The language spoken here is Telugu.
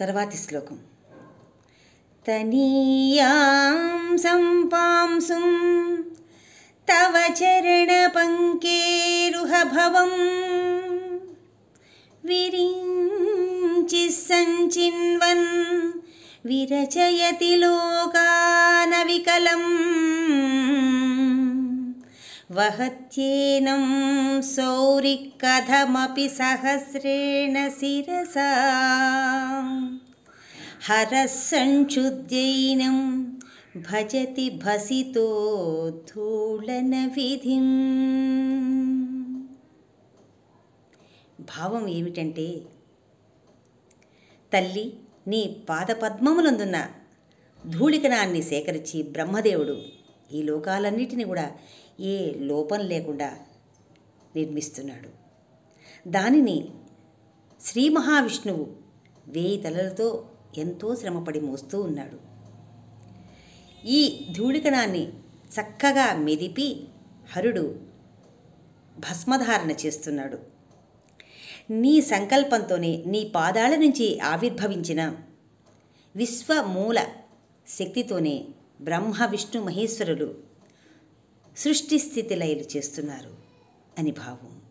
तर्वाति श्लोकं तनीयां संं सुं तव चरणपङ्केरुहभवं विरिञ्चिस्सञ्चिन्वन् विरचयति लोकानविकलं वहत्येनं सौरि कथमपि सहस्रेण शिरसा భజతి భసితో ధూళన ధూళనవిధిం భావం ఏమిటంటే తల్లి నీ పాదపద్మములందున్న ధూళికణాన్ని సేకరించి బ్రహ్మదేవుడు ఈ లోకాలన్నిటిని కూడా ఏ లోపం లేకుండా నిర్మిస్తున్నాడు దానిని శ్రీ మహావిష్ణువు వేయి తలలతో ఎంతో శ్రమపడి మోస్తూ ఉన్నాడు ఈ ధూళికణాన్ని చక్కగా మెదిపి హరుడు భస్మధారణ చేస్తున్నాడు నీ సంకల్పంతోనే నీ పాదాల నుంచి ఆవిర్భవించిన విశ్వమూల శక్తితోనే బ్రహ్మ విష్ణు మహేశ్వరులు సృష్టి స్థితి లయలు చేస్తున్నారు అని భావం